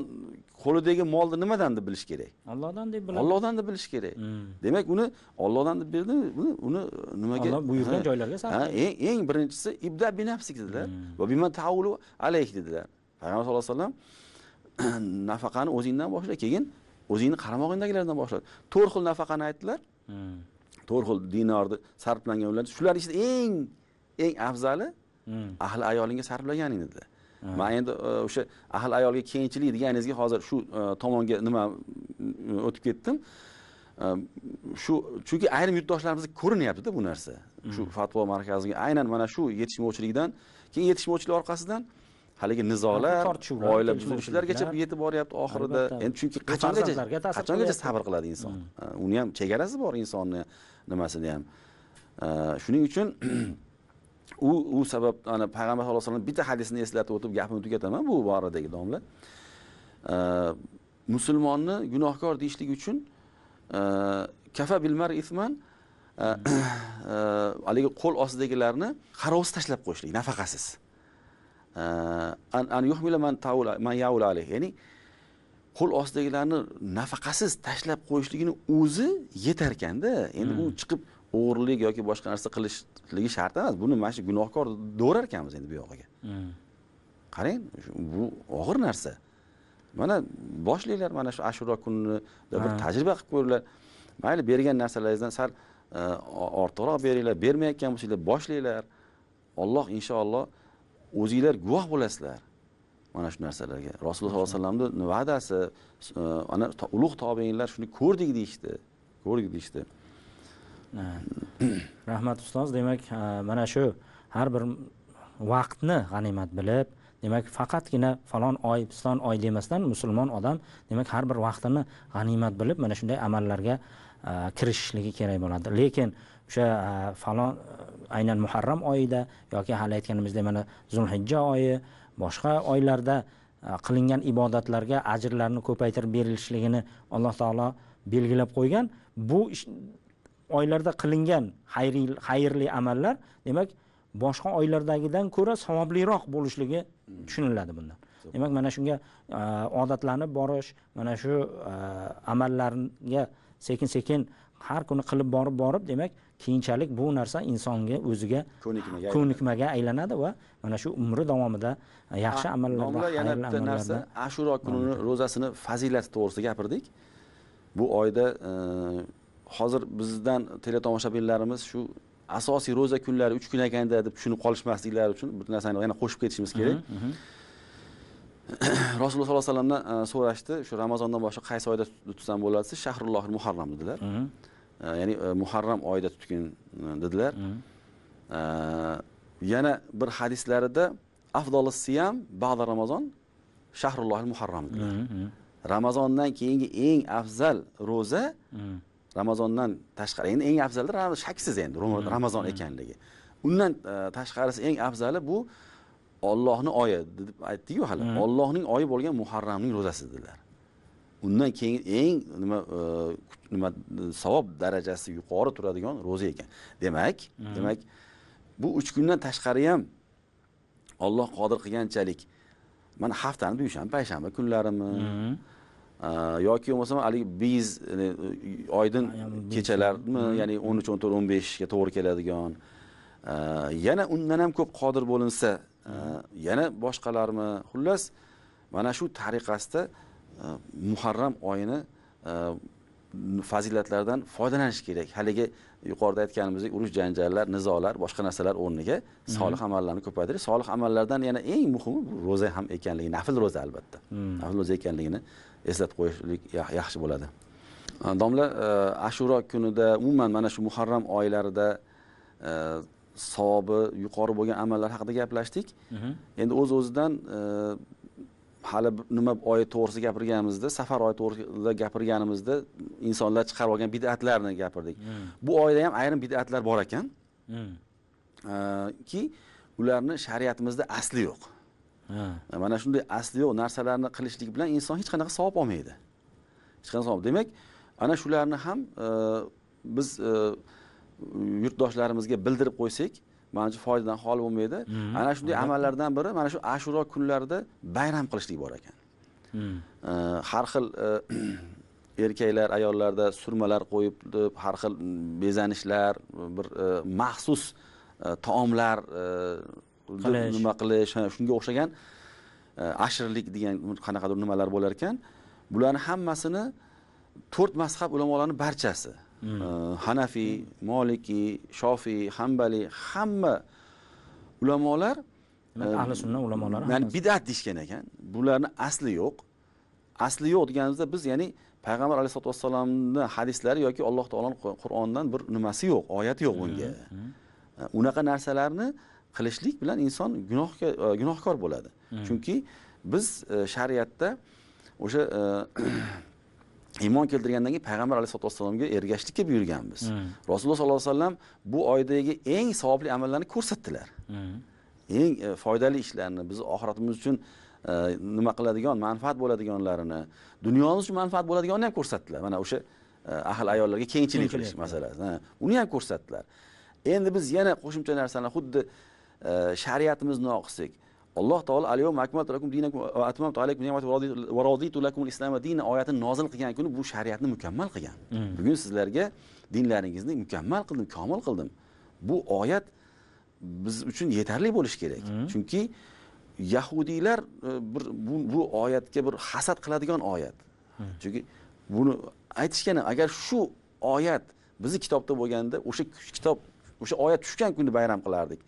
qo'lidagi molni nimadan deb bilish kerak allohdan deb biladi allohdan deb bilish kerak hmm. demak uni ollohdan deb berdi uni nimaga olloh buyurgan joylarga sarflaydi eng eng birinchisi ibda binafsik dedilar hmm. va bima taulu alayh dedilar payg'ambar sallallohu alayhi vasallam nafaqani o'zingdan boshla keyin o'zingni qaramog'ingdagilardan boshla to'rt xil nafaqani aytdilar hmm. to'rt xil dinorni sarflangan ular shular ichida eng eng afzali ahli ayolingga sarflaganing dedilar man endi e, o'sha ahil ayolga keyinchilik deganingizga hozir shu e, tomonga nima e, o'tib ketdim shu chunki ayrim yurtdoshlarimizda ko'rinyaptida bu narsa shu mm. fatvo markaziga aynan mana shu yetishmovchilikdan keyin yetishmovchilik orqasidan haligi nizolar oila buzilishlargacha yetib boryapti oxirida endi chunki qachongacha qachongacha sabr qiladi inson mm. uni ham chegarasi bor insonni nimasini ham shuning uchun u u sabab ana payg'ambar sallallohu alayhi vasallam bitta hadisni eslatib o'tib gapimni tugataman bu boradagi domla musulmonni gunohkor deyishlik uchun kafa bilmar isman haligi qo'l ostidagilarni qarovsiz tashlab qo'yishlik nafaqasiz an taula man yaula ya'ni qo'l ostidagilarni nafaqasiz tashlab qo'yishligini o'zi yetar ekanda endi u hmm. chiqib o'g'irlik yoki boshqa narsa qilishligi shart emas buni mana shu gunohkor do'rar ekanmiz endi bu yog'iga hmm. qarang bu og'ir narsa mana boshlanglar mana shu ashuro kunini bir tajriba qilib ko'ringlar mayli bergan narsalaringizdan sal e, ortiqroq beringlar bermayotgan bo'lsanglar boshlanglar olloh inshaalloh o'zinglar guvoh bo'lasizlar mana shu narsalarga rasululloh sollallohu alayhi vasallamni va'dasi e, ana ulug' tobeinlar shuni ko'rdik deyishdi ko'rdik deyishdi rahmat ustoz demak mana shu har bir vaqtni g'animat bilib demak faqatgina falon oy piston oy demasdan musulmon odam demak har bir vaqtini g'animat bilib mana shunday amallarga kirishishligi kerak bo'ladi lekin o'sha falon aynan muharram oyida yoki hali aytganimizdek mana zulhijja oyi boshqa oylarda qilingan ibodatlarga ajrlarni ko'paytirib berilishligini alloh taolo belgilab qo'ygan bu oylarda qilingan xayrli amallar demak boshqa oylardagidan ko'ra savobliroq bo'lishligi tushuniladi bundan demak mana shunga odatlanib borish mana shu amallarga sekin sekin har kuni qilib borib borib demak keyinchalik bu narsa insonga o'ziga ko'nikmaga aylanadi va mana shu umri davomida yaxshi amallarda yana bitta narsa ashuro kunini ro'zasini fazilati to'g'risida gapirdik bu oyda hozir bizdan teletomoshabinlarimiz shu asosiy ro'za kunlari uch kun ekanda deb tushunib qolishmasliklari uchun bir narsani yana qo'shib ketishimiz kerak rasululloh sollallohu alayhi vasallamdan e, so'rashdi shu ramazondan boshqa qaysi oyda tutsam bo'ladi desa shahrullohi muharram dedilar e, ya'ni e, muharram oyida tutgin dedilar yana bir hadislarida afdoli siyam ba'da ramazon shahrullohi muharram dedilar ramazondan keyingi eng afzal ro'za ramazondan tashqari endi eng afzali shaksiz endi hmm, ramazon hmm. ekanligi undan e, tashqarisi eng afzali bu ollohni oyi deb aytdiku hali ollohning hmm. oyi bo'lgan muharramning ro'zasi dedilar undan keyin eng nima e, nima savob darajasi yuqori turadigan ro'za ekan demak demak bu uch kundan tashqari ham olloh qodir qilganchalik mana haftani dushanba payshanba kunlarimi yoki bo'lmasam haligi biz oydin kechalarmi ya'ni 13 14 15 ga to'g'ri keladigan yana undan ham ko'p qodir bo'linsa yana boshqalarmi xullas mana shu tariqasida muharram oyini fazilatlardan foydalanish kerak haligi yuqorida aytganimizdek urush janjallar nizolar boshqa narsalar o'rniga mhm. solih amallarni ko'paytirish solih amallardan yana eng muhimi ro'za ham ekanligi nafl ro'za albatta mhm. nafl ro'za ekanligini eslatib qo'yishlik yaxshi bo'ladi domla e, ashuro kunida umuman mana shu muharram oylarida e, savobi yuqori bo'lgan amallar haqida gaplashdik mhm. endi o'z o'zidan e, hali nima oyi to'g'risida gapirganimizda safar oyi to'g'risida gapirganimizda insonlar chiqarib olgan bid'atlarni gapirdik hmm. bu oyda ham ayrim bid'atlar bor ekan hmm. ki ularni shariatimizda asli yo'q e, mana shunday asli yo'q narsalarni qilishlik bilan inson hech qanaqa savob olmaydi hech qanaqa savob demak ana shularni ham e, biz e, yurtdoshlarimizga bildirib qo'ysak manimcha foydadan xoli bo'lmaydi mm-hmm. ana shunday amallardan biri mana shu ashuro kunlarida bayram qilishlik bor ekan mm. har xil e, erkaklar ayollarda surmalar qo'yib har xil bezanishlar bir e, maxsus e, taomlar nima qilish shunga o'xshagan ashirlik degan qanaqadir nimalar bo'lar ekan bularni hammasini to'rt mazhab ulamolarni barchasi Mm. Uh, hanafiy molikiy shofiy hambali hamma ulamolar um, ahli sunna ulamolari ya'ni bidat deyishgan ekan bularni asli yo'q asli yo'q deganimizda biz ya'ni payg'ambar alayhisalotu vassalomni hadislari yoki alloh taoloni qur'onidan bir nimasi yo'q oyati yo'q mm-hmm. bunga mm-hmm. Uh, unaqa narsalarni qilishlik bilan inson gunohga uh, gunohkor bo'ladi mm. chunki biz shariatda o'sha iymon keltirgandan keyin payg'ambar alayhisalotu vassalomga ergashishlikka buyurganmiz hmm. rasululloh sollallohu alayhi vasallam bu oydagi eng savobli amallarni ko'rsatdilar hmm. eng e, foydali ishlarni biz oxiratimiz uchun e, nima qiladigan manfaat bo'ladiganlarini dunyomiz uchun manfaat bo'ladiganini ham ko'rsatdilar mana o'sha e, ahl ayollarga kengchilik qilish masalasi uni ham ko'rsatdilar endi biz yana qo'shimcha narsani xuddi shariatimizni o'qisak alloh taolo alyom akmaltu lakum dinakum va atmamtu alaykum ni'mati va raditu lakum al-islama dinan oyatini nozil qilgan kuni bu shariatni mukammal qilgan. Hmm. Bugun sizlarga dinlaringizni mukammal qildim, komil qildim. Bu oyat biz uchun yetarli bo'lishi kerak. Hmm. Chunki yahudiylar e, bir bu, oyatga bir hasad qiladigan oyat. Hmm. Chunki buni aytishgan agar shu oyat bizni kitobda bo'lganda o'sha kitob o'sha oyat tushgan kuni bayram qilardik.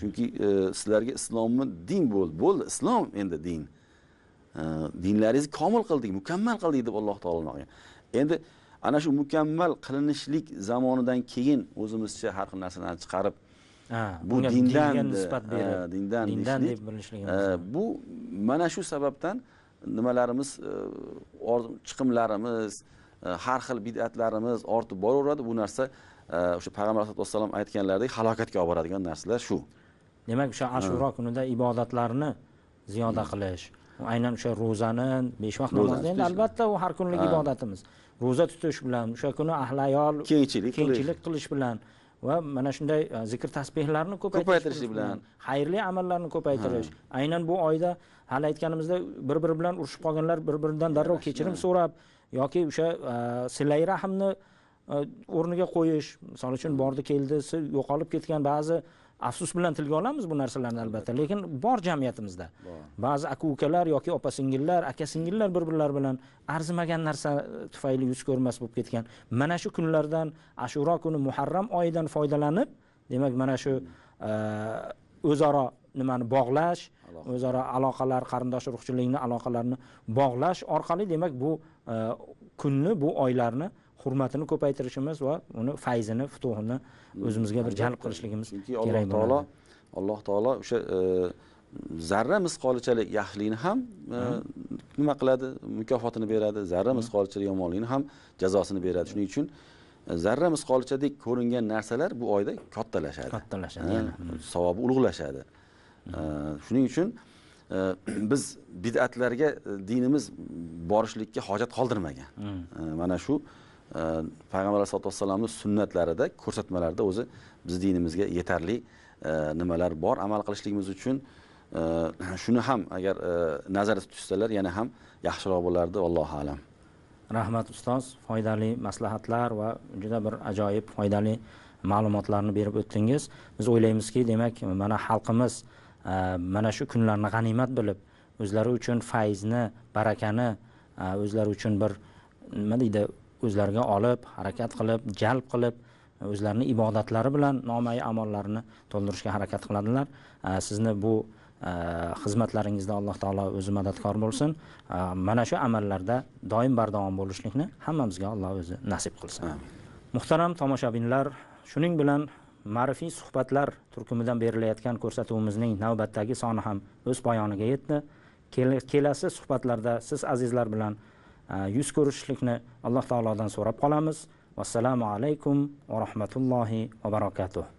chunki e, sizlarga islomni din bo'ldi bo'ldi islom endi din e, dinlaringizni komil qildik mukammal qildik deb alloh taolo endi ana shu mukammal qilinishlik zamonidan keyin o'zimizcha har xil narsalarni chiqarib bu dindan nisbat e, berib dindan dindan deb bilinishligimiz e, bu mana shu sababdan nimalarimiz chiqimlarimiz har xil bid'atlarimiz ortib boraveradi bu narsa o'sha payg'ambar vassalom aytganlaridek halokatga olib boradigan narsalar shu demak o'sha ashuro kunida ibodatlarni ziyoda hmm. qilish aynan o'sha ro'zani besh vaqt namozni endi albatta u har kunlik ibodatimiz ro'za tutish bilan o'sha kuni ahli ayol kengchilik kengchilik qilish bilan va mana shunday e, zikr tasbehlarni ko'paytirish bilan xayrli amallarni ko'paytirish aynan bu oyda hali aytganimizdek bir biri bilan urushib qolganlar bir biridan darrov kechirim so'rab yoki o'sha e, silay rahmni Э, o'rniga qo'yish misol uchun bordi keldi yo'qolib ketgan ba'zi afsus bilan tilga olamiz bu narsalarni albatta lekin bor jamiyatimizda ba'zi aka ukalar yoki opa singillar aka singillar bir birlari bilan arzimagan narsa e, tufayli yuz ko'rmas bo'lib ketgan mana shu kunlardan ashuro kuni muharram oyidan foydalanib demak mana shu hmm. e, o'zaro nimani bog'lash o'zaro aloqalar qarindosh urug'chilikni aloqalarni bog'lash orqali demak bu e, kunni bu oylarni hurmatini ko'paytirishimiz va uni fayzini futuhini o'zimizga bir jalb qilishligimiz kerak alloh taolo alloh taolo o'sha e, zarra misqolichalik yaxshilikni ham e, nima qiladi mukofotini beradi zarra misqolichalik yomonlikni ham jazosini beradi shuning uchun e, zarra misqolichadek ko'ringan narsalar bu oyda kattalashadi kattalashadi hmm. savobi ulug'lashadi hmm. shuning uchun biz bid'atlarga dinimiz borishlikka hojat qoldirmagan hmm. mana shu payg'ambar alayhisalotu vassalamni sunnatlarida ko'rsatmalarida o'zi bizni dinimizga yetarli e, nimalar bor amal qilishligimiz uchun e, shuni ham agar e, nazarda tutishsalar yana ham yaxshiroq bo'lardi allohu alam rahmat ustoz foydali maslahatlar va juda bir ajoyib foydali ma'lumotlarni berib o'tdingiz biz o'ylaymizki demak mana xalqimiz mana shu kunlarni g'animat bilib o'zlari uchun fayzni barakani o'zlari uchun bir nima deydi o'zlariga olib harakat qilib jalb qilib o'zlarini ibodatlari bilan nomai amollarini to'ldirishga harakat qiladilar sizni bu xizmatlaringizda alloh taolo o'zi madadkor bo'lsin mana shu amallarda doim bardavom bo'lishlikni hammamizga alloh o'zi nasib qilsin muhtaram tomoshabinlar shuning bilan ma'rifiy suhbatlar turkumidan berilayotgan ko'rsatuvimizning navbatdagi soni ham o'z poyoniga yetdi kelasi suhbatlarda siz azizlar bilan Э, yuz ko'rishishlikni alloh taolodan so'rab qolamiz vassalomu alaykum va rahmatullohi va barakatuh